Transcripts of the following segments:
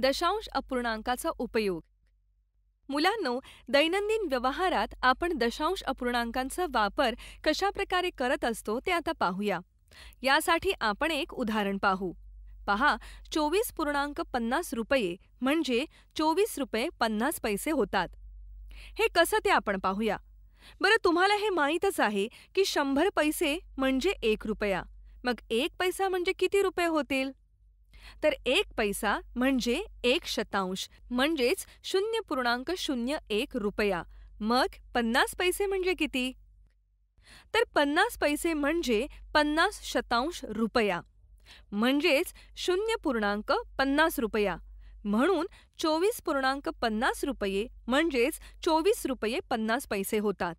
दशांश अपूर्णांकाचा उपयोग मुलांनो दैनंदिन व्यवहारात आपण दशांश अपूर्णांकांचा वापर कशाप्रकारे करत असतो ते आता पाहूया यासाठी आपण एक उदाहरण पाहू पहा चोवीस पूर्णांक पन्नास रुपये म्हणजे चोवीस रुपये पन्नास पैसे होतात हे कसं ते आपण पाहूया बरं तुम्हाला हे माहीतच आहे की शंभर पैसे म्हणजे एक रुपया मग एक पैसा म्हणजे किती रुपये होतील तर एक पैसा म्हणजे एक शतांश म्हणजेच शून्य पूर्णांक शून्य एक रुपया मग पन्नास पैसे म्हणजे किती तर पन्नास पैसे म्हणजे पन्नास शतांश रुपया म्हणजेच शून्य पूर्णांक पन्नास रुपया म्हणून चोवीस पूर्णांक पन्नास रुपये म्हणजेच चोवीस रुपये पन्नास पैसे होतात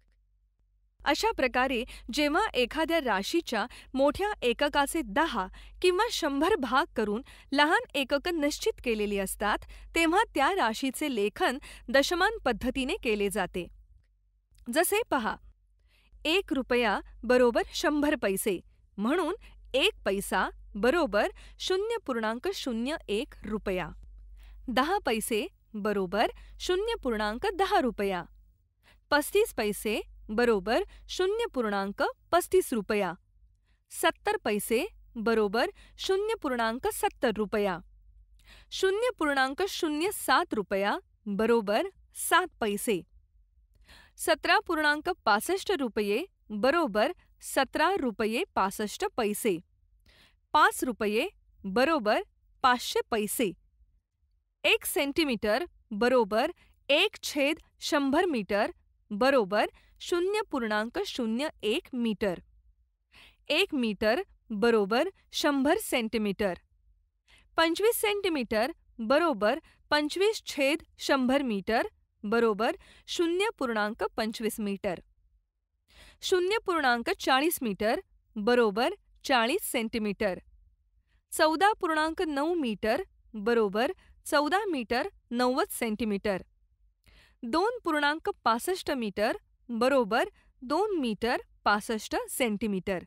अशा प्रकारे जेव्हा एखाद्या राशीच्या मोठ्या एककाचे दहा किंवा शंभर भाग करून लहान एककं निश्चित केलेली असतात तेव्हा त्या राशीचे लेखन दशमान पद्धतीने केले जाते जसे पहा एक रुपया बरोबर शंभर पैसे म्हणून एक पैसा बरोबर शून्य पूर्णांक शून्य एक रुपया दहा पैसे बरोबर शून्य पूर्णांक दहा रुपया पस्तीस पैसे बरोबर शून्य पूर्णांक पस्तीस रुपया सत्तर पैसे बरोबर शून्य पूर्णांक सत्तर रुपया शून्य पूर्णांक शून्य सात रुपया बरोबर सात पैसे सतरा पूर्णांक पासष्ट रुपये बरोबर सतरा रुपये पासष्ट पैसे पाच रुपये बरोबर पाचशे पैसे एक सेंटीमीटर बरोबर एक छेद शंभर मीटर बरोबर शून्य पूर्णांक शून्य एक मीटर एक मीटर बरोबर शंभर सेंटीमीटर पंचवीस सेंटीमीटर बरोबर पंचवीस छेद शंभर मीटर बरोबर शून्य पूर्णांक पंचवीस मीटर शून्य पूर्णांक चाळीस मीटर बरोबर चाळीस सेंटीमीटर चौदा पूर्णांक नऊ मीटर बरोबर चौदा मीटर नव्वद सेंटीमीटर दोन पूर्णांक पासष्ट मीटर बरोबर दोन मीटर पासष्ट सेंटीमीटर